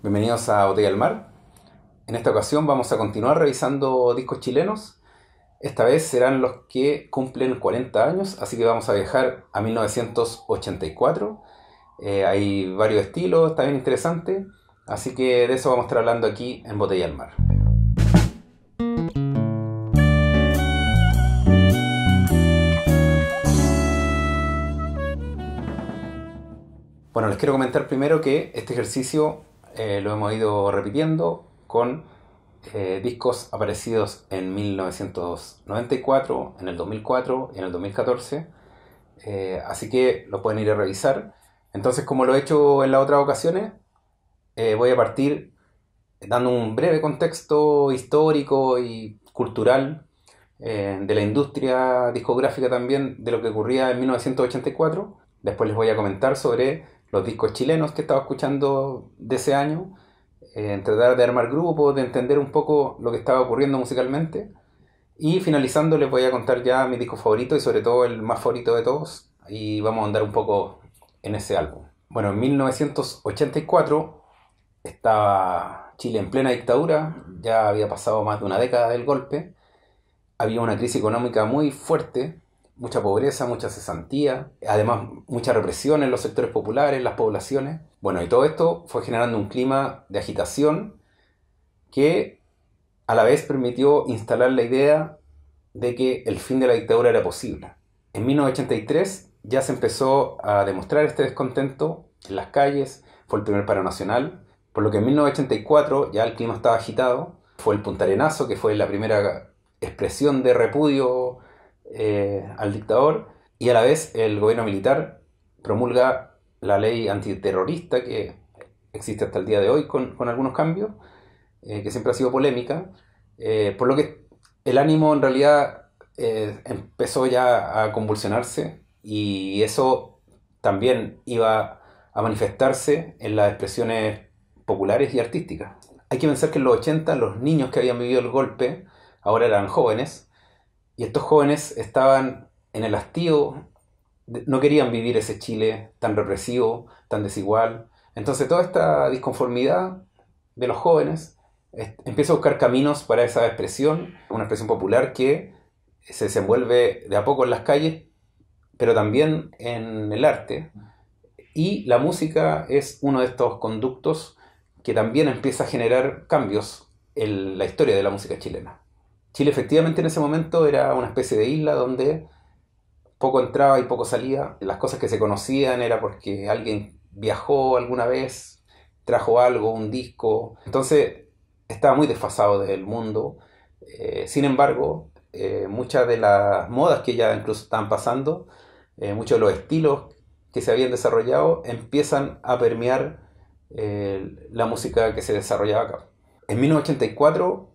Bienvenidos a Botella al Mar. En esta ocasión vamos a continuar revisando discos chilenos. Esta vez serán los que cumplen 40 años, así que vamos a viajar a 1984. Eh, hay varios estilos, está bien interesante, así que de eso vamos a estar hablando aquí en Botella al Mar. Bueno, les quiero comentar primero que este ejercicio eh, lo hemos ido repitiendo con eh, discos aparecidos en 1994, en el 2004 y en el 2014. Eh, así que lo pueden ir a revisar. Entonces, como lo he hecho en las otras ocasiones, voy a partir dando un breve contexto histórico y cultural de la industria discográfica también, de lo que ocurría en 1984. Después les voy a comentar sobre los discos chilenos que estaba escuchando de ese año, en eh, tratar de armar grupos, de entender un poco lo que estaba ocurriendo musicalmente. Y finalizando les voy a contar ya mi disco favorito y sobre todo el más favorito de todos y vamos a andar un poco en ese álbum. Bueno, en 1984 estaba Chile en plena dictadura, ya había pasado más de una década del golpe, había una crisis económica muy fuerte mucha pobreza, mucha cesantía, además mucha represión en los sectores populares, en las poblaciones. Bueno, y todo esto fue generando un clima de agitación que a la vez permitió instalar la idea de que el fin de la dictadura era posible. En 1983 ya se empezó a demostrar este descontento en las calles, fue el primer paro nacional, por lo que en 1984 ya el clima estaba agitado, fue el puntarenazo, que fue la primera expresión de repudio eh, al dictador y a la vez el gobierno militar promulga la ley antiterrorista que existe hasta el día de hoy con, algunos cambios, eh, que siempre ha sido polémica, eh, por lo que el ánimo en realidad empezó ya a convulsionarse y eso también iba a manifestarse en las expresiones populares y artísticas. Hay que pensar que en los 80 los niños que habían vivido el golpe ahora eran jóvenes y estos jóvenes estaban en el hastío, no querían vivir ese Chile tan represivo, tan desigual. Entonces toda esta disconformidad de los jóvenes empieza a buscar caminos para esa expresión, una expresión popular que se desenvuelve de a poco en las calles, pero también en el arte. Y la música es uno de estos conductos que también empieza a generar cambios en la historia de la música chilena. Chile efectivamente en ese momento era una especie de isla donde poco entraba y poco salía. Las cosas que se conocían era porque alguien viajó alguna vez, trajo algo, un disco. Entonces estaba muy desfasado del mundo. Eh, sin embargo, eh, muchas de las modas que ya incluso estaban pasando, eh, muchos de los estilos que se habían desarrollado, empiezan a permear la música que se desarrollaba acá. En 1984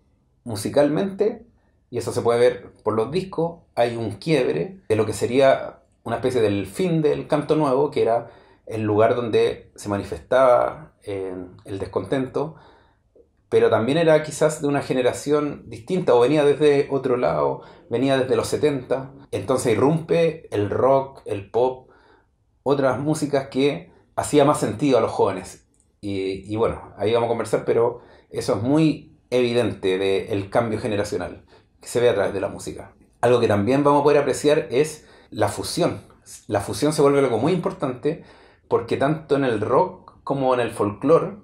musicalmente, y eso se puede ver por los discos, hay un quiebre de lo que sería una especie del fin del canto nuevo, que era el lugar donde se manifestaba eh, el descontento, pero también era quizás de una generación distinta o venía desde otro lado, venía desde los 70. Entonces irrumpe el rock, el pop, otras músicas que hacía más sentido a los jóvenes. Y, y bueno, ahí vamos a conversar, pero eso es muy evidente del cambio generacional que se ve a través de la música. Algo que también vamos a poder apreciar es la fusión. La fusión se vuelve algo muy importante porque tanto en el rock como en el folclore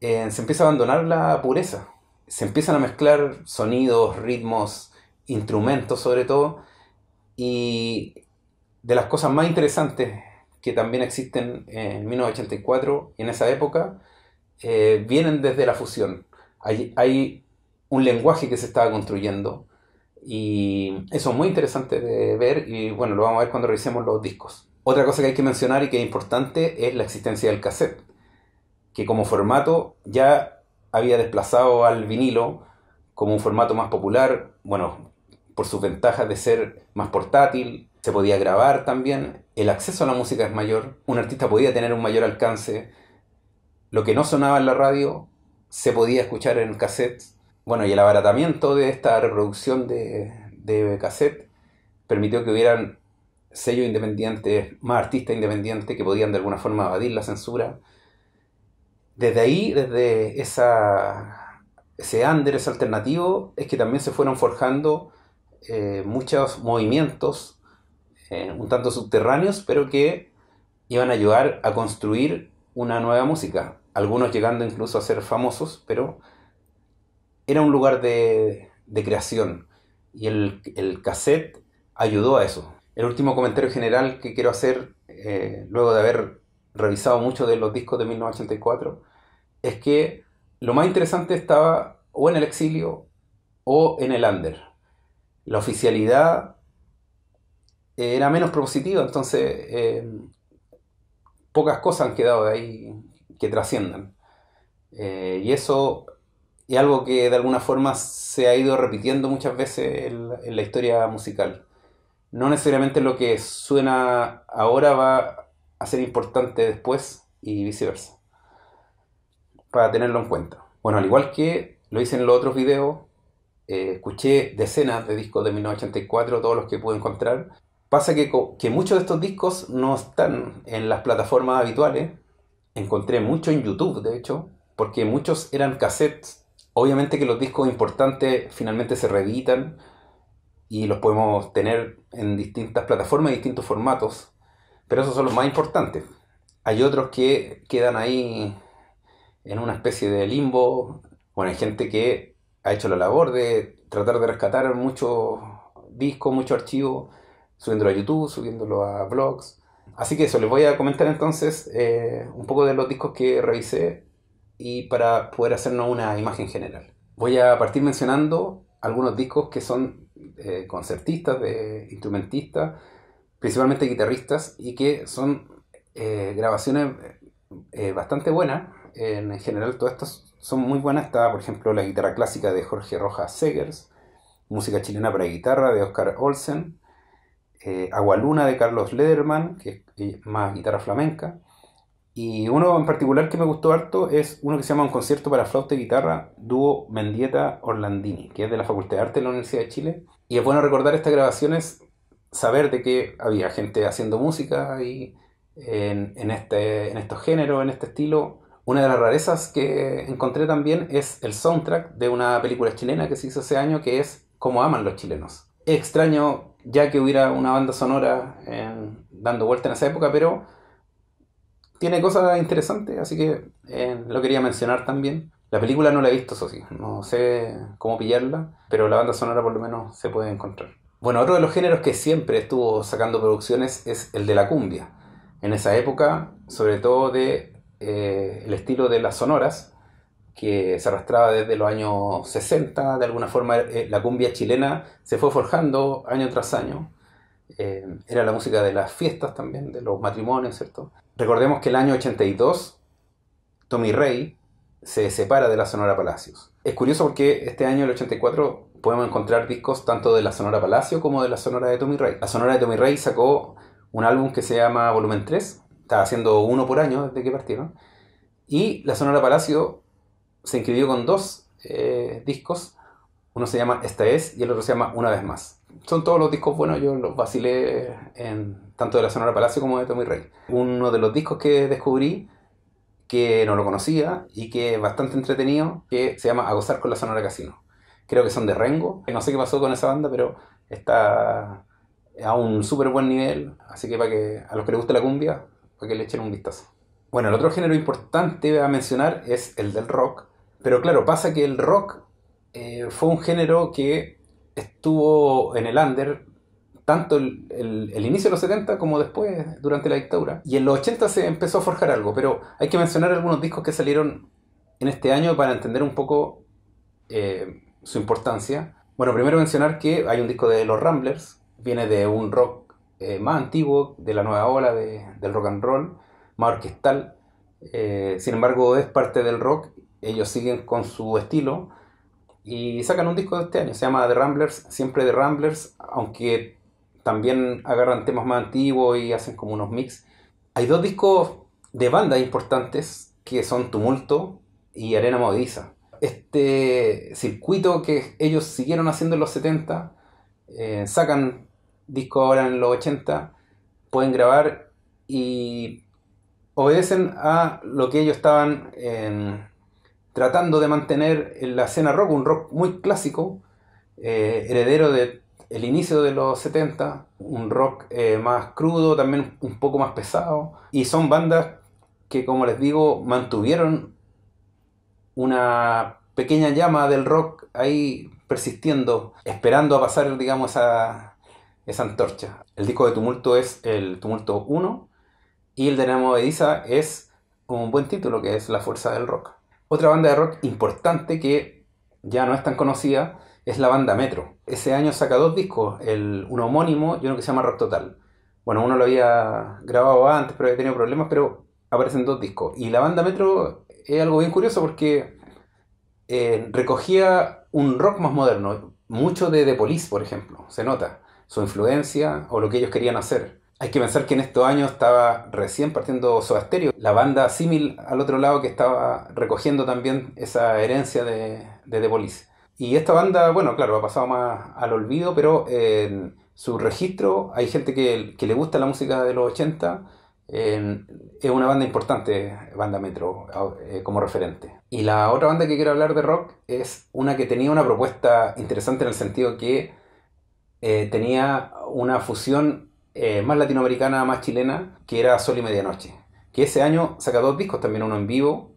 eh, se empieza a abandonar la pureza. Se empiezan a mezclar sonidos, ritmos, instrumentos sobre todo. Y de las cosas más interesantes que también existen en 1984 y en esa época, eh, vienen desde la fusión. Hay, un lenguaje que se estaba construyendo y eso es muy interesante de ver y bueno, lo vamos a ver cuando revisemos los discos. Otra cosa que hay que mencionar y que es importante es la existencia del cassette, que como formato ya había desplazado al vinilo como un formato más popular, bueno, por sus ventajas de ser más portátil, se podía grabar también, el acceso a la música es mayor, un artista podía tener un mayor alcance, lo que no sonaba en la radio se podía escuchar en cassette. Bueno, y el abaratamiento de esta reproducción de, de cassette permitió que hubieran sellos independientes, más artistas independientes que podían de alguna forma evadir la censura. Desde ahí, desde esa, ese under, ese alternativo, es que también se fueron forjando eh, muchos movimientos, eh, un tanto subterráneos, pero que iban a ayudar a construir una nueva música, algunos llegando incluso a ser famosos, pero era un lugar de, creación y el, cassette ayudó a eso. El último comentario general que quiero hacer, eh, luego de haber revisado mucho de los discos de 1984, es que lo más interesante estaba o en el exilio o en el under. La oficialidad eh, era menos propositiva, entonces eh, pocas cosas han quedado de ahí que trasciendan. Eh, y eso es algo que de alguna forma se ha ido repitiendo muchas veces en, la historia musical. No necesariamente lo que suena ahora va a ser importante después y viceversa. Para tenerlo en cuenta. Bueno, al igual que lo hice en los otros videos, eh, escuché decenas de discos de 1984, todos los que pude encontrar. Pasa que, que muchos de estos discos no están en las plataformas habituales, encontré mucho en YouTube, de hecho, porque muchos eran cassettes. Obviamente que los discos importantes finalmente se reeditan y los podemos tener en distintas plataformas y distintos formatos, pero esos son los más importantes. Hay otros que quedan ahí en una especie de limbo. Bueno, hay gente que ha hecho la labor de tratar de rescatar muchos discos, muchos archivos, subiéndolo a YouTube, subiéndolo a blogs, Así que eso, les voy a comentar entonces eh, un poco de los discos que revisé y para poder hacernos una imagen general. Voy a partir mencionando algunos discos que son eh, concertistas, de instrumentistas, principalmente guitarristas, y que son eh, grabaciones bastante buenas. En general, todas estas son muy buenas. Está, por ejemplo, la guitarra clásica de Jorge Rojas Segers, música chilena para guitarra de Oscar Olsen, Agua luna de Carlos Lederman, que más guitarra flamenca. Y uno en particular que me gustó harto es uno que se llama Un concierto para flauta y guitarra, dúo Mendieta Orlandini, que es de la Facultad de Arte de la Universidad de Chile. Y es bueno recordar estas grabaciones, saber de que había gente haciendo música y en, este, en estos géneros, en este estilo. Una de las rarezas que encontré también es el soundtrack de una película chilena que se hizo ese año que es Cómo aman los chilenos. extraño ya que hubiera una banda sonora en, dando vuelta en esa época, pero tiene cosas interesantes, así que eh, lo quería mencionar también. La película no la he visto, eso sí, no sé cómo pillarla, pero la banda sonora por lo menos se puede encontrar. Bueno, otro de los géneros que siempre estuvo sacando producciones es el de la cumbia. En esa época, sobre todo de eh, el estilo de las sonoras, que se arrastraba desde los años 60, de alguna forma eh, la cumbia chilena se fue forjando año tras año eh, era la música de las fiestas también, de los matrimonios, ¿cierto? Recordemos que el año 82, Tommy Rey se separa de la Sonora Palacios. Es curioso porque este año, el 84, podemos encontrar discos tanto de la Sonora Palacio como de la Sonora de Tommy Rey. La Sonora de Tommy Rey sacó un álbum que se llama Volumen 3, estaba haciendo uno por año desde que partieron, y la Sonora Palacio se inscribió con dos eh, discos, uno se llama Esta es y el otro se llama Una vez más. Son todos los discos buenos, yo los vacilé en, tanto de la Sonora Palacio como de Tommy Rey. Uno de los discos que descubrí que no lo conocía y que es bastante entretenido, que se llama A gozar con la Sonora Casino. Creo que son de Rengo, no sé qué pasó con esa banda, pero está a un súper buen nivel, así que para que a los que les guste la cumbia, para que le echen un vistazo. Bueno, el otro género importante a mencionar es el del rock, pero claro, pasa que el rock eh, fue un género que estuvo en el under tanto el, inicio de los 70 como después, durante la dictadura. Y en los 80 se empezó a forjar algo, pero hay que mencionar algunos discos que salieron en este año para entender un poco eh, su importancia. Bueno, primero mencionar que hay un disco de los Ramblers, viene de un rock eh, más antiguo, de la nueva ola del rock and roll, más orquestal. Eh, sin embargo, es parte del rock, ellos siguen con su estilo y sacan un disco de este año, se llama The Ramblers, siempre The Ramblers, aunque también agarran temas más antiguos y hacen como unos mix. Hay dos discos de bandas importantes que son Tumulto y Arena Movediza. Este circuito que ellos siguieron haciendo en los 70, eh, sacan discos ahora en los 80, pueden grabar y obedecen a lo que ellos estaban en, tratando de mantener en la escena rock, un rock muy clásico, eh, heredero del inicio de los 70, un rock eh, más crudo, también un poco más pesado, y son bandas que, como les digo, mantuvieron una pequeña llama del rock ahí persistiendo, esperando a pasar, digamos, esa, esa antorcha. El disco de Tumulto es el Tumulto 1 y el de Namo Ediza es un buen título que es La Fuerza del Rock. Otra banda de rock importante que ya no es tan conocida es la banda Metro. Ese año saca dos discos, el, homónimo y uno que se llama Rock Total. Bueno, uno lo había grabado antes, pero había tenido problemas, pero aparecen dos discos. Y la banda Metro es algo bien curioso porque eh, recogía un rock más moderno, mucho de The Police, por ejemplo, se nota su influencia o lo que ellos querían hacer. Hay que pensar que en estos años estaba recién partiendo Soda la banda símil al otro lado que estaba recogiendo también esa herencia de, de The Police. Y esta banda, bueno, claro, ha pasado más al olvido, pero en su registro hay gente que, le gusta la música de los 80, es una banda importante, banda Metro, eh, como referente. Y la otra banda que quiero hablar de rock es una que tenía una propuesta interesante en el sentido que eh, tenía una fusión eh, más latinoamericana, más chilena, que era Sol y Medianoche. Que ese año saca dos discos también, uno en vivo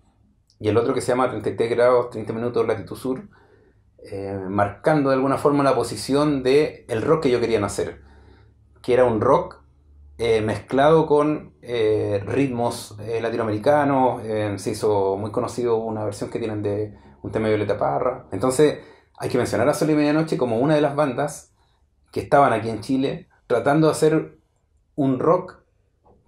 y el otro que se llama 33 grados, 30 minutos latitud sur, eh, marcando de alguna forma la posición de el rock que yo quería hacer, que era un rock eh, mezclado con ritmos latinoamericanos, se hizo muy conocido una versión que tienen de un tema de Violeta Parra. Entonces, hay que mencionar a Sol y Medianoche como una de las bandas que estaban aquí en Chile tratando de hacer un rock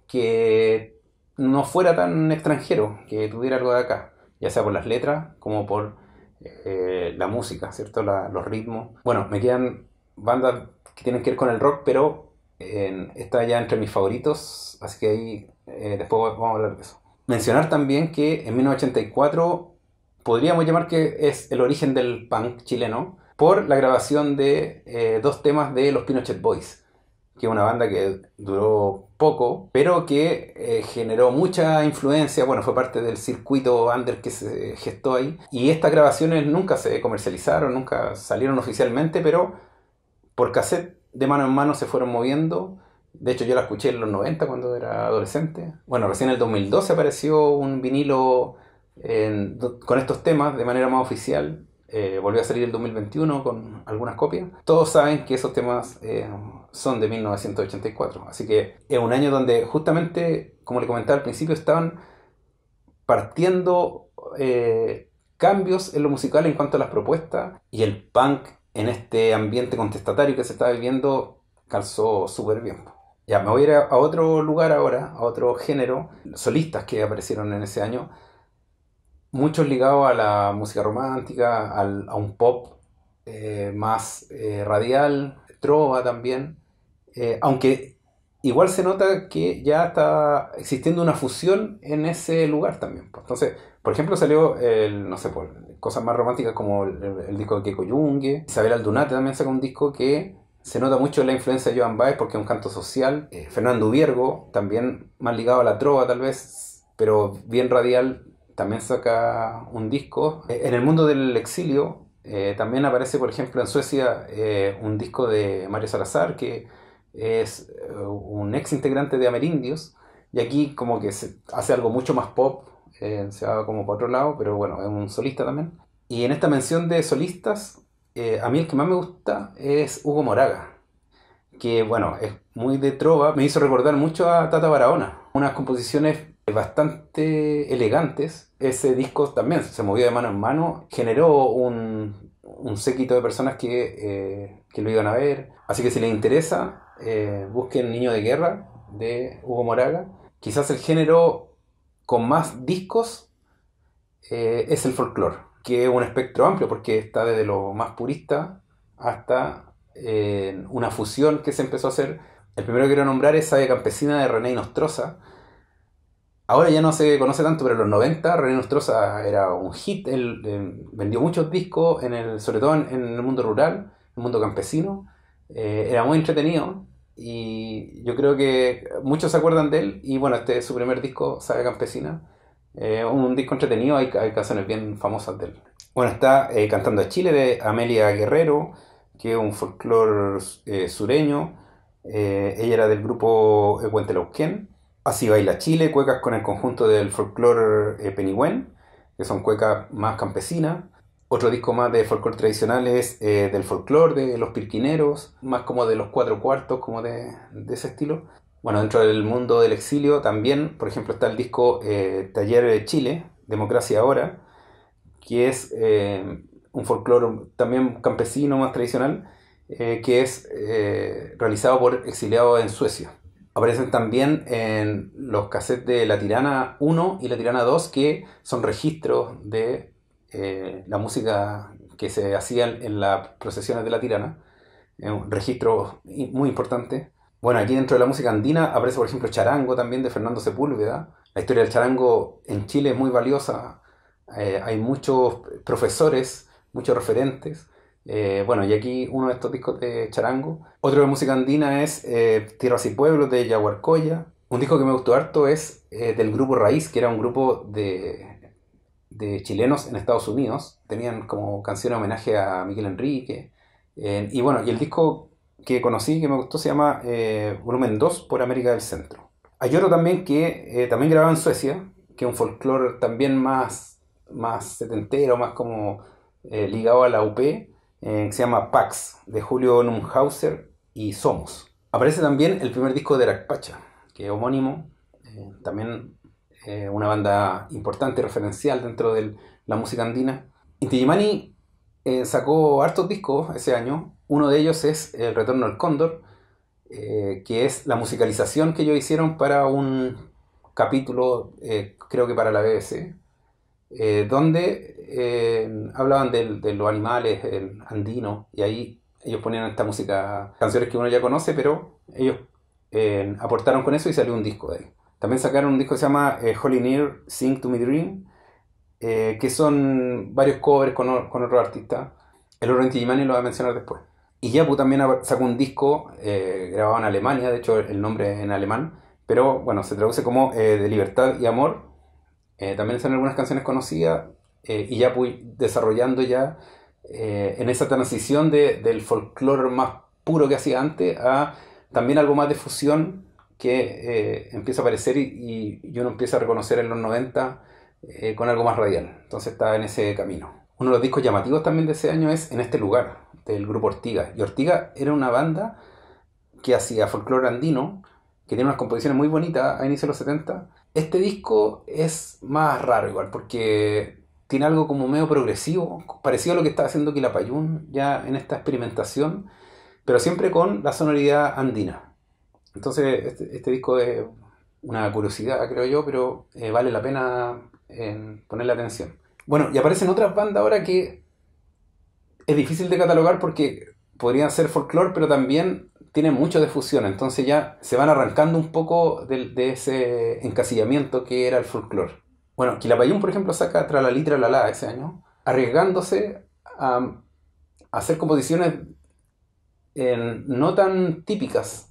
que no fuera tan extranjero, que tuviera algo de acá, ya sea por las letras como por eh, la música, ¿cierto? los ritmos. Bueno, me quedan bandas que tienen que ver con el rock, pero eh, está ya entre mis favoritos, así que ahí eh, después vamos a hablar de eso. Mencionar también que en 1984 podríamos llamar que es el origen del punk chileno por la grabación de dos temas de los Pinochet Boys que es una banda que duró poco, pero que eh, generó mucha influencia, bueno, fue parte del circuito under que se gestó ahí, y estas grabaciones nunca se comercializaron, nunca salieron oficialmente, pero por cassette de mano en mano se fueron moviendo. De hecho, yo la escuché en los 90 cuando era adolescente. Bueno, recién en el 2012 apareció un vinilo con estos temas de manera más oficial eh, volvió a salir el 2021 con algunas copias. Todos saben que esos temas eh, son de 1984, así que es un año donde justamente, como le comentaba al principio, estaban partiendo eh, cambios en lo musical en cuanto a las propuestas y el punk en este ambiente contestatario que se estaba viviendo calzó súper bien. Ya, me voy a ir a otro lugar ahora, a otro género, solistas que aparecieron en ese año muchos ligados a la música romántica, a un pop eh, más eh, radial, trova también, eh, aunque igual se nota que ya está existiendo una fusión en ese lugar también. Pues. Entonces, por ejemplo, salió, no sé, pues, cosas más románticas como el, disco de Keiko Yungue, Isabel Aldunate también sacó un disco que se nota mucho la influencia de Joan Baez porque es un canto social. Fernando Viergo, también más ligado a la trova tal vez, pero bien radial, también saca un disco. Eh, en el mundo del exilio eh, también aparece, por ejemplo, en Suecia eh, un disco de Mario Salazar, que es un ex integrante de Amerindios, y aquí como que se hace algo mucho más pop, se va como para otro lado, pero bueno, es un solista también. Y en esta mención de solistas, a mí el que más me gusta es Hugo Moraga, que bueno, es muy de trova, me hizo recordar mucho a Tata Barahona, unas composiciones bastante elegantes, ese disco también se movió de mano en mano, generó un, un séquito de personas que, eh, que, lo iban a ver. Así que si les interesa, eh, busquen Niño de Guerra de Hugo Moraga. Quizás el género con más discos eh, es el folclore, que es un espectro amplio porque está desde lo más purista hasta una fusión que se empezó a hacer. El primero que quiero nombrar es Ave Campesina de René Nostrosa Ahora ya no se conoce tanto, pero en los 90 René Nostrosa era un hit, eh, vendió muchos discos, en el, sobre todo en, el mundo rural, el mundo campesino, eh, era muy entretenido y yo creo que muchos se acuerdan de él y bueno, este es su primer disco, Saga Campesina, eh, un disco entretenido, hay, hay, canciones bien famosas de él. Bueno, está Cantando a Chile de Amelia Guerrero, que es un folclore sureño, ella era del grupo Huentelauquén Así baila Chile, cuecas con el conjunto del folclore eh, Penigüen, que son cuecas más campesinas. Otro disco más de folclore tradicional es eh, del folclore, de los pirquineros, más como de los cuatro cuartos, como de, ese estilo. Bueno, dentro del mundo del exilio también, por ejemplo, está el disco eh, Taller de Chile, Democracia Ahora, que es un folclore también campesino, más tradicional, que es realizado por exiliados en Suecia aparecen también en los cassettes de La Tirana 1 y La Tirana 2, que son registros de eh, la música que se hacía en las procesiones de La Tirana, Es un registro muy importante. Bueno, aquí dentro de la música andina aparece, por ejemplo, Charango también de Fernando Sepúlveda. La historia del charango en Chile es muy valiosa. Eh, hay muchos profesores, muchos referentes. Eh, bueno, y aquí uno de estos discos de charango. Otro de música andina es eh, Tierras y Pueblos de Yaguarcoya. Un disco que me gustó harto es eh, del grupo Raíz, que era un grupo de, de, chilenos en Estados Unidos. Tenían como canción homenaje a Miguel Enrique. y bueno, y el disco que conocí que me gustó se llama Volumen 2 por América del Centro. Hay otro también que también grababa en Suecia, que es un folclore también más, más setentero, más como ligado a la UP eh, que se llama Pax, de Julio Numhauser y Somos. Aparece también el primer disco de Rakpacha, que es homónimo, eh, también eh, una banda importante, referencial dentro de la música andina. Intigimani sacó hartos discos ese año, uno de ellos es El Retorno al Cóndor, que es la musicalización que ellos hicieron para un capítulo, creo que para la BBC, eh, donde eh, hablaban de, los animales andino, y ahí ellos ponían esta música, canciones que uno ya conoce, pero ellos eh, aportaron con eso y salió un disco de ahí. También sacaron un disco que se llama Holy Near, Sing to Me Dream, que son varios covers con, con otros artistas. El Laurent Gimani lo voy a mencionar después. Y Yapu también sacó un disco grabado en Alemania, de hecho el nombre es en alemán, pero bueno, se traduce como De Libertad y Amor, eh, también son algunas canciones conocidas eh, y ya desarrollando ya eh, en esa transición del folclore más puro que hacía antes a también algo más de fusión que empieza a aparecer y, yo uno empieza a reconocer en los 90 con algo más radial. Entonces está en ese camino. Uno de los discos llamativos también de ese año es En este lugar, del grupo Ortiga. Y Ortiga era una banda que hacía folclore andino, que tiene unas composiciones muy bonitas a inicios de los 70, este disco es más raro igual, porque tiene algo como medio progresivo, parecido a lo que está haciendo Quilapayún ya en esta experimentación, pero siempre con la sonoridad andina. Entonces, este, este disco es una curiosidad, creo yo, pero eh, vale la pena ponerle atención. Bueno, y aparecen otras bandas ahora que es difícil de catalogar porque podrían ser folclore, pero también tienen mucho de fusión, entonces ya se van arrancando un poco de, ese encasillamiento que era el folclore. Bueno, Quilapayún, por ejemplo, saca la la Lala ese año, arriesgándose a, hacer composiciones no tan típicas,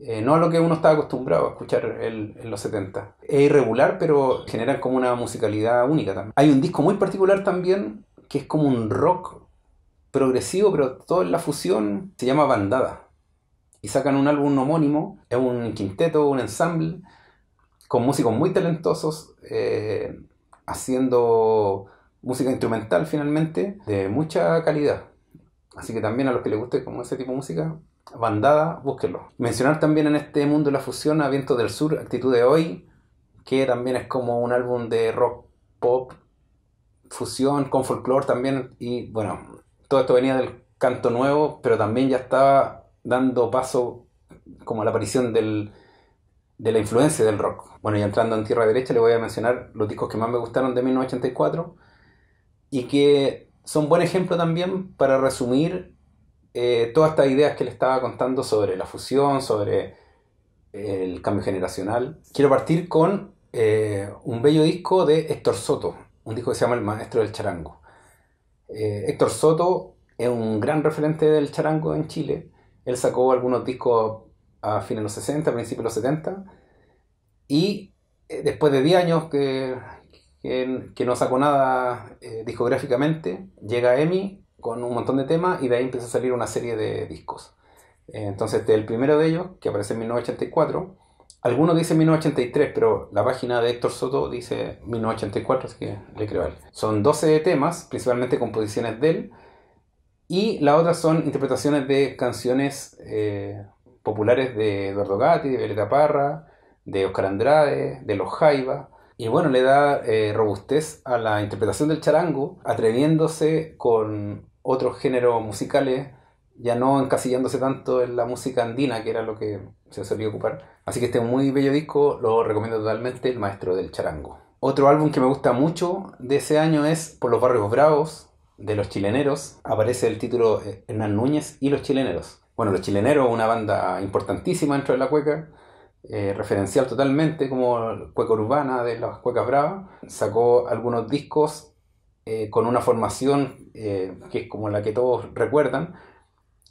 eh, no a lo que uno está acostumbrado a escuchar en los 70. Es irregular, pero generan como una musicalidad única también. Hay un disco muy particular también, que es como un rock progresivo, pero todo en la fusión, se llama Bandada. Y sacan un álbum homónimo, es un quinteto, un ensamble, con músicos muy talentosos, eh, haciendo música instrumental finalmente, de mucha calidad. Así que también a los que les guste como ese tipo de música, bandada, búsquenlo. Mencionar también en este mundo la fusión a Vientos del Sur, Actitud de Hoy, que también es como un álbum de rock, pop, fusión con folclore también. Y bueno, todo esto venía del canto nuevo, pero también ya estaba dando paso como a la aparición de la influencia del rock. Bueno, y entrando en tierra derecha, le voy a mencionar los discos que más me gustaron de 1984 y que son buen ejemplo también para resumir eh, todas estas ideas que le estaba contando sobre la fusión, sobre eh, el cambio generacional. Quiero partir con eh, un bello disco de Héctor Soto, un disco que se llama El Maestro del Charango. Eh, Héctor Soto es un gran referente del charango en Chile. Él sacó algunos discos a fines de los 60, a principios de los 70. Y eh, después de 10 años que, que, no sacó nada eh, discográficamente, llega EMI con un montón de temas y de ahí empieza a salir una serie de discos. entonces, este el primero de ellos, que aparece en 1984, algunos dicen 1983, pero la página de Héctor Soto dice 1984, así que le creo a él. Son 12 temas, principalmente composiciones de él, y la otra son interpretaciones de canciones eh, populares de Eduardo Gatti, de Violeta Parra, de Oscar Andrade, de Los Jaiba. Y bueno, le da eh, robustez a la interpretación del charango, atreviéndose con otros géneros musicales ya no encasillándose tanto en la música andina, que era lo que se solía ocupar. Así que este muy bello disco lo recomiendo totalmente, El Maestro del Charango. Otro álbum que me gusta mucho de ese año es Por los Barrios Bravos, de Los Chileneros. Aparece el título eh, Hernán Núñez y Los Chileneros. Bueno, Los Chileneros, una banda importantísima dentro de la cueca, eh, referencial totalmente como cueca urbana de las cuecas bravas. Sacó algunos discos eh, con una formación que es como la que todos recuerdan,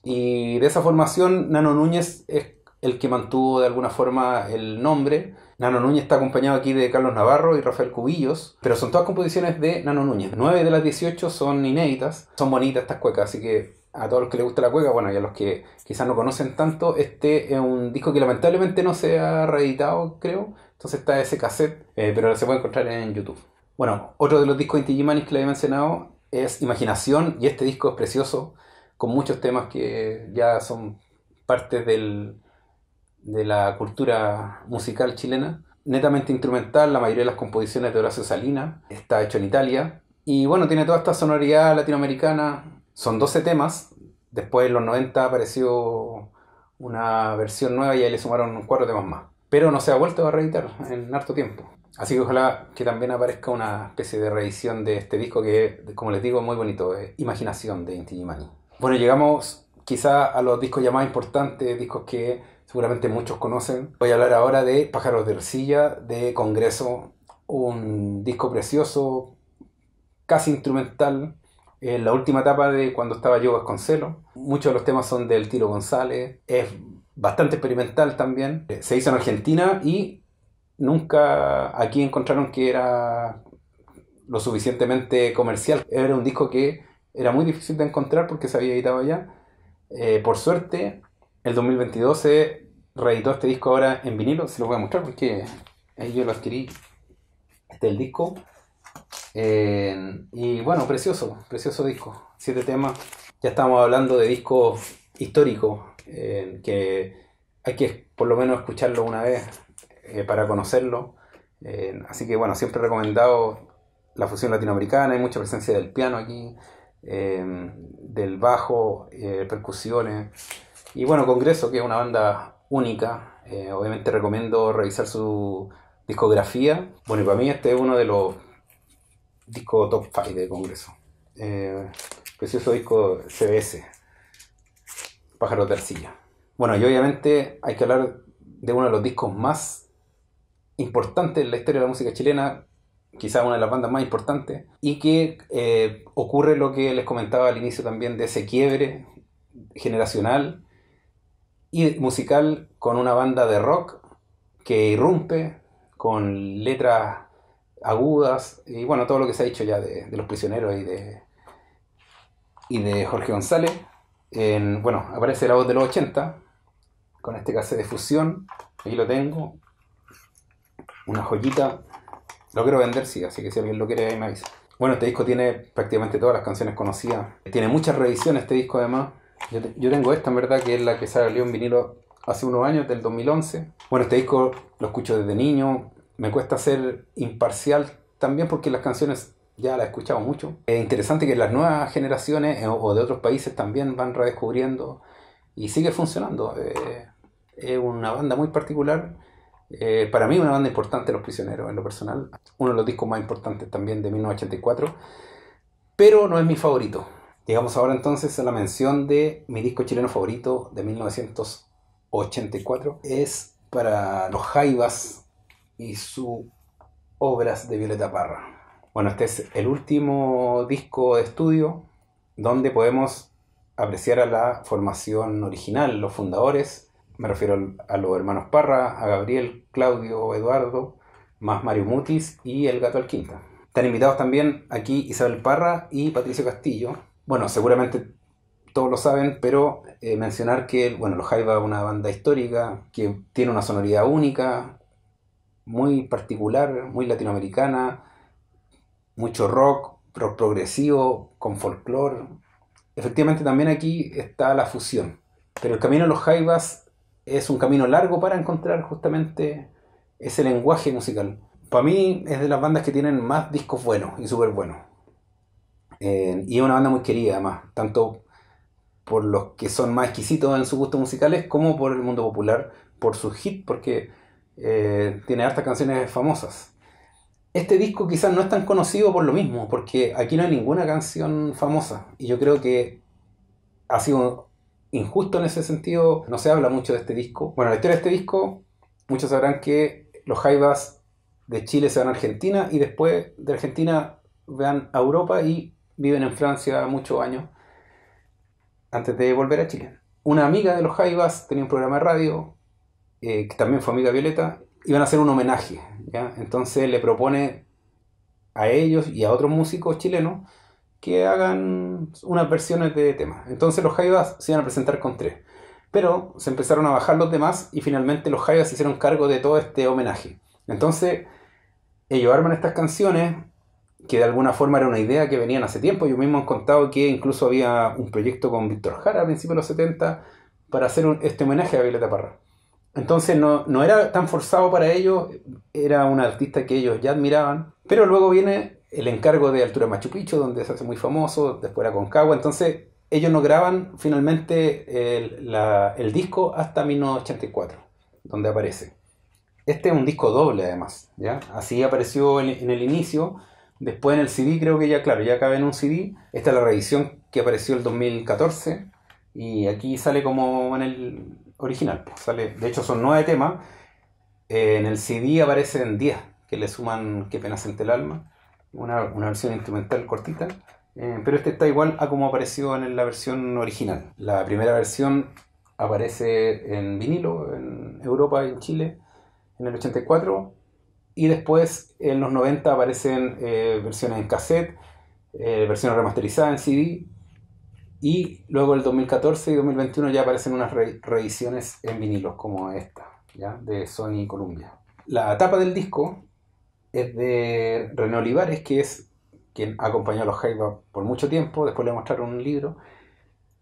y de esa formación, Nano Núñez es el que mantuvo de alguna forma el nombre. Nano Núñez está acompañado aquí de Carlos Navarro y Rafael Cubillos, pero son todas composiciones de Nano Núñez. 9 de las 18 son inéditas, son bonitas estas cuecas, así que a todos los que les gusta la cueca, bueno, y a los que quizás no conocen tanto, este es un disco que lamentablemente no se ha reeditado, creo. Entonces está ese cassette, eh, pero se puede encontrar en YouTube. Bueno, otro de los discos de Inti que le he mencionado es Imaginación, y este disco es precioso con muchos temas que ya son parte del, de la cultura musical chilena. Netamente instrumental, la mayoría de las composiciones de Horacio Salina está hecho en Italia. Y bueno, tiene toda esta sonoridad latinoamericana. Son 12 temas. Después en los 90 apareció una versión nueva y ahí le sumaron cuatro temas más. Pero no se ha vuelto a reeditar en harto tiempo. Así que ojalá que también aparezca una especie de reedición de este disco que, como les digo, es muy bonito. Imaginación de Inti Mani. Bueno, llegamos quizás a los discos ya más importantes, discos que seguramente muchos conocen. Voy a hablar ahora de Pájaros de Arcilla, de Congreso, un disco precioso, casi instrumental, en eh, la última etapa de cuando estaba yo Celo. Muchos de los temas son del Tiro González, es bastante experimental también. Eh, se hizo en Argentina y nunca aquí encontraron que era lo suficientemente comercial. Era un disco que era muy difícil de encontrar porque se había editado ya. Eh, por suerte, el 2022 se reeditó este disco ahora en vinilo. Se lo voy a mostrar porque ahí yo lo adquirí. Este es el disco. y bueno, precioso, precioso disco. Siete temas. Ya estamos hablando de discos históricos eh, que hay que por lo menos escucharlo una vez eh, para conocerlo. así que bueno, siempre he recomendado la fusión latinoamericana. Hay mucha presencia del piano aquí. Em, del bajo, eh, percusiones. Y bueno, Congreso, que es una banda única. Eh, obviamente recomiendo revisar su discografía. Bueno, y para mí este es uno de los discos top 5 de Congreso. Eh, precioso disco CBS, Pájaro de Arcilla. Bueno, y obviamente hay que hablar de uno de los discos más importantes en la historia de la música chilena, quizás una de las bandas más importantes, y que eh, ocurre lo que les comentaba al inicio también de ese quiebre generacional y musical con una banda de rock que irrumpe con letras agudas y bueno, todo lo que se ha dicho ya de, los prisioneros y de, y de Jorge González. bueno, aparece la voz de los 80 con este cassette de fusión, ahí lo tengo, una joyita lo quiero vender, sí, así que si alguien lo quiere, ahí me avisa. Bueno, este disco tiene prácticamente todas las canciones conocidas. Tiene muchas revisiones este disco, además. Yo, tengo esta, en verdad, que es la que salió en vinilo hace unos años, del 2011. Bueno, este disco lo escucho desde niño. Me cuesta ser imparcial también porque las canciones ya las he escuchado mucho. Es interesante que las nuevas generaciones eh, o de otros países también van redescubriendo y sigue funcionando. Eh, es una banda muy particular eh, para mí una banda importante, Los Prisioneros, en lo personal. Uno de los discos más importantes también de 1984. Pero no es mi favorito. Llegamos ahora entonces a la mención de mi disco chileno favorito de 1984. Es para los Jaivas y sus obras de Violeta Parra. Bueno, este es el último disco de estudio donde podemos apreciar a la formación original, los fundadores, me refiero a los hermanos Parra, a Gabriel, Claudio, Eduardo, más Mario Mutis y el gato Quinta. Están invitados también aquí Isabel Parra y Patricio Castillo. Bueno, seguramente todos lo saben, pero eh, mencionar que bueno, Los Jaivas es una banda histórica que tiene una sonoridad única, muy particular, muy latinoamericana, mucho rock, rock progresivo, con folclore. Efectivamente también aquí está la fusión. Pero el camino de los Jaivas es un camino largo para encontrar justamente ese lenguaje musical. Para mí es de las bandas que tienen más discos buenos y súper buenos. Eh, y es una banda muy querida además, tanto por los que son más exquisitos en sus gustos musicales como por el mundo popular, por su hit, porque eh, tiene hartas canciones famosas. Este disco quizás no es tan conocido por lo mismo, porque aquí no hay ninguna canción famosa. Y yo creo que ha sido injusto en ese sentido. No se habla mucho de este disco. Bueno, la historia de este disco, muchos sabrán que los Jaivas de Chile se van a Argentina y después de Argentina van a Europa y viven en Francia muchos años antes de volver a Chile. Una amiga de los Jaivas tenía un programa de radio, eh, que también fue amiga Violeta, iban a hacer un homenaje. Entonces le propone a ellos y a otros músicos chilenos que hagan unas versiones de temas. Entonces los Jaivas se iban a presentar con tres. Pero se empezaron a bajar los demás y finalmente los Jaivas se hicieron cargo de todo este homenaje. Entonces ellos arman estas canciones que de alguna forma era una idea que venían hace tiempo. Yo mismo han contado que incluso había un proyecto con Víctor Jara a principios de los 70 para hacer este homenaje a Violeta Parra. Entonces no, no, era tan forzado para ellos, era un artista que ellos ya admiraban. Pero luego viene el encargo de Altura Machu Picchu, donde se hace muy famoso, después Aconcagua, entonces ellos no graban finalmente el, disco hasta 1984, donde aparece. Este es un disco doble además, ¿ya? Así apareció en, el inicio, después en el CD creo que ya, claro, ya cabe en un CD. Esta es la revisión que apareció el 2014 y aquí sale como en el original, pues, sale, de hecho son nueve temas, eh, en el CD aparecen diez que le suman Qué penas entre el alma una, versión instrumental cortita, eh, pero este está igual a como apareció en la versión original. La primera versión aparece en vinilo en Europa y en Chile en el 84 y después en los 90 aparecen eh, versiones en cassette, eh, versiones remasterizadas en CD y luego el 2014 y 2021 ya aparecen unas revisiones reediciones en vinilos como esta, ¿ya? de Sony Columbia. La tapa del disco es de René Olivares, que es quien acompañó a los Jaiba por mucho tiempo. Después le mostraron un libro.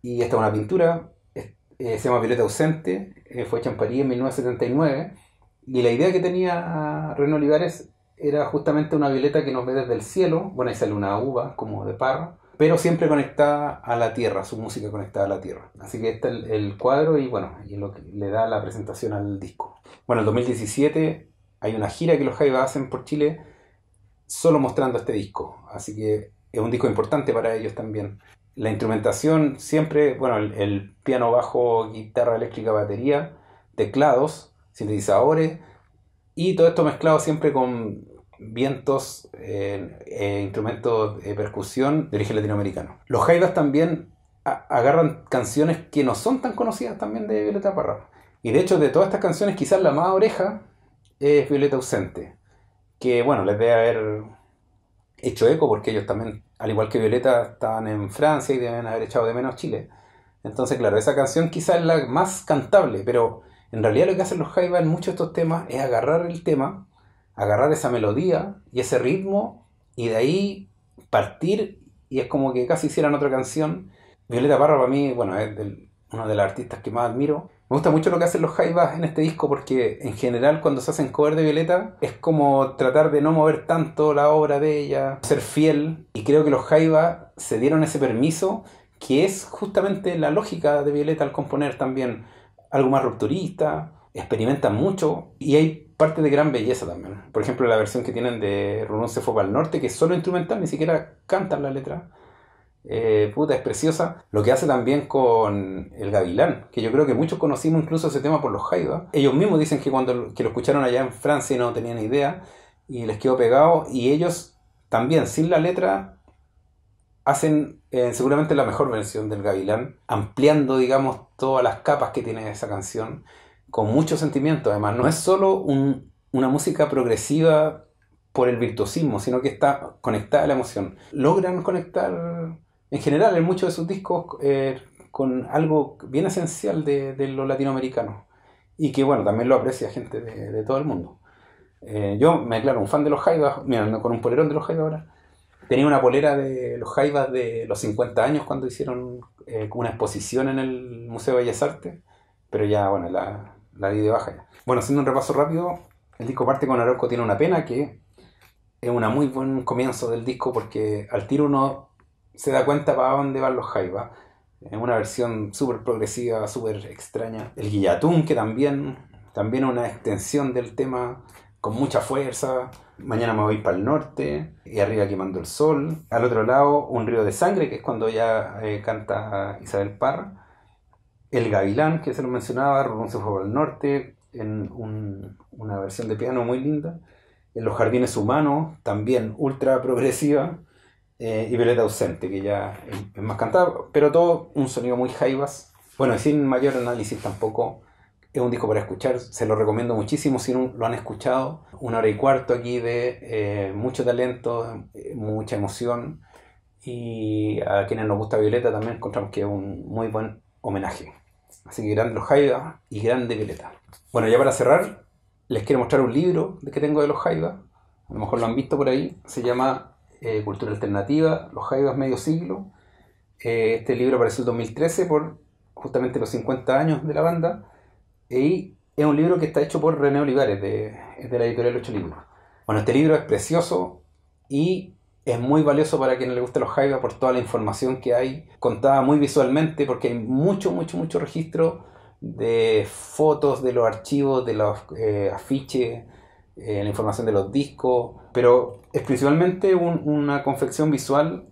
Y esta es una pintura, eh, se llama Violeta Ausente, eh, fue hecha en París en 1979. Y la idea que tenía René Olivares era justamente una violeta que nos ve desde el cielo. Bueno, ahí sale una uva, como de parra pero siempre conectada a la tierra, su música conectada a la tierra. Así que este es el, cuadro y bueno, y lo que le da la presentación al disco. Bueno, el 2017 hay una gira que los Jaivas hacen por Chile solo mostrando este disco. Así que es un disco importante para ellos también. La instrumentación siempre, bueno, el, piano, bajo, guitarra eléctrica, batería, teclados, sintetizadores y todo esto mezclado siempre con vientos, eh, e instrumentos de percusión de origen latinoamericano. Los Jaivas también agarran canciones que no son tan conocidas también de Violeta Parra. Y de hecho, de todas estas canciones, quizás la más oreja es Violeta Ausente, que bueno, les debe haber hecho eco porque ellos también, al igual que Violeta, estaban en Francia y deben haber echado de menos Chile. Entonces, claro, esa canción quizás es la más cantable, pero en realidad lo que hacen los Jaiba en muchos de estos temas es agarrar el tema, agarrar esa melodía y ese ritmo y de ahí partir y es como que casi hicieran otra canción. Violeta Parra para mí, bueno, es uno de los artistas que más admiro me gusta mucho lo que hacen los Jaivas en este disco porque en general cuando se hacen cover de Violeta es como tratar de no mover tanto la obra de ella, ser fiel y creo que los Jaivas se dieron ese permiso que es justamente la lógica de Violeta al componer también algo más rupturista, experimentan mucho y hay parte de gran belleza también. Por ejemplo, la versión que tienen de run se fue al norte, que es solo instrumental, ni siquiera cantan la letra. Eh, puta, es preciosa. Lo que hace también con El Gavilán, que yo creo que muchos conocimos incluso ese tema por los Jaiba... Ellos mismos dicen que cuando que lo escucharon allá en Francia y no tenían idea y les quedó pegado. Y ellos también, sin la letra, hacen eh, seguramente la mejor versión del Gavilán, ampliando, digamos, todas las capas que tiene esa canción, con mucho sentimiento. Además, no es solo una música progresiva por el virtuosismo, sino que está conectada a la emoción. Logran conectar en general en muchos de sus discos eh, con algo bien esencial de, los latinoamericanos y que bueno, también lo aprecia gente de, todo el mundo. Eh, yo me declaro un fan de los Jaivas, mirando con un polerón de los Jaivas ahora. Tenía una polera de los Jaivas de los 50 años cuando hicieron eh, una exposición en el Museo de Bellas Artes, pero ya, bueno, la, la de baja Bueno, haciendo un repaso rápido, el disco parte con Aroco tiene una pena que es un muy buen comienzo del disco porque al tiro uno se da cuenta para dónde van los jaivas. En una versión súper progresiva, súper extraña. El guillatún, que también, también una extensión del tema con mucha fuerza. Mañana me voy para el norte y arriba quemando el sol. Al otro lado, un río de sangre, que es cuando ya eh, canta Isabel Parra. El gavilán, que se lo mencionaba, Rubén se fue para el norte, en una versión de piano muy linda. En los jardines humanos, también ultra progresiva. Eh, y Violeta Ausente, que ya es más cantada, pero todo un sonido muy jaivas. Bueno, sin mayor análisis tampoco. Es un disco para escuchar, se lo recomiendo muchísimo si no lo han escuchado. Una hora y cuarto aquí de eh, mucho talento, eh, mucha emoción. Y a quienes nos gusta Violeta también encontramos que es un muy buen homenaje. Así que grande los jaivas y grande Violeta. Bueno, ya para cerrar, les quiero mostrar un libro que tengo de los Jaivas, A lo mejor lo han visto por ahí. Se llama eh, Cultura Alternativa, Los Jaivas Medio Siglo. Eh, este libro apareció en 2013 por justamente los 50 años de la banda. Y es un libro que está hecho por René Olivares, de, de la editorial Ocho Libros. Bueno, este libro es precioso y es muy valioso para quien le gusta los Jaivas por toda la información que hay, contada muy visualmente, porque hay mucho, mucho, mucho registro de fotos de los archivos, de los eh, afiches eh, la información de los discos, pero es principalmente una confección visual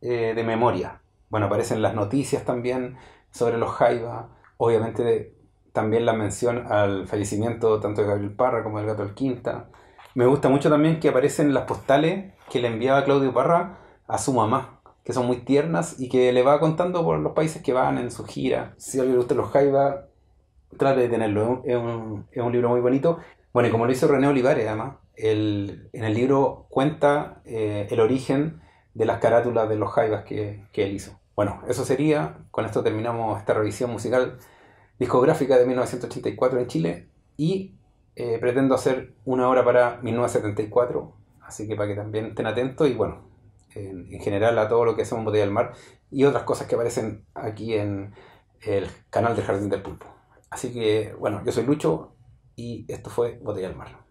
eh, de memoria. Bueno, aparecen las noticias también sobre los Jaiba, obviamente también la mención al fallecimiento tanto de Gabriel Parra como del Gato del Quinta. Me gusta mucho también que aparecen las postales que le enviaba Claudio Parra a su mamá, que son muy tiernas y que le va contando por los países que van en su gira. Si a alguien le gustan los Jaiba, trate de tenerlo. Es un, es un, libro muy bonito bueno, y como lo hizo René Olivares, además, en el libro cuenta eh, el origen de las carátulas de los jaivas que, él hizo. Bueno, eso sería, con esto terminamos esta revisión musical discográfica de 1984 en Chile y eh, pretendo hacer una hora para 1974, así que para que también estén atentos y bueno, en, en general a todo lo que hacemos en Botella del Mar y otras cosas que aparecen aquí en el canal del Jardín del Pulpo. Así que bueno, yo soy Lucho, y esto fue Botella al Mar.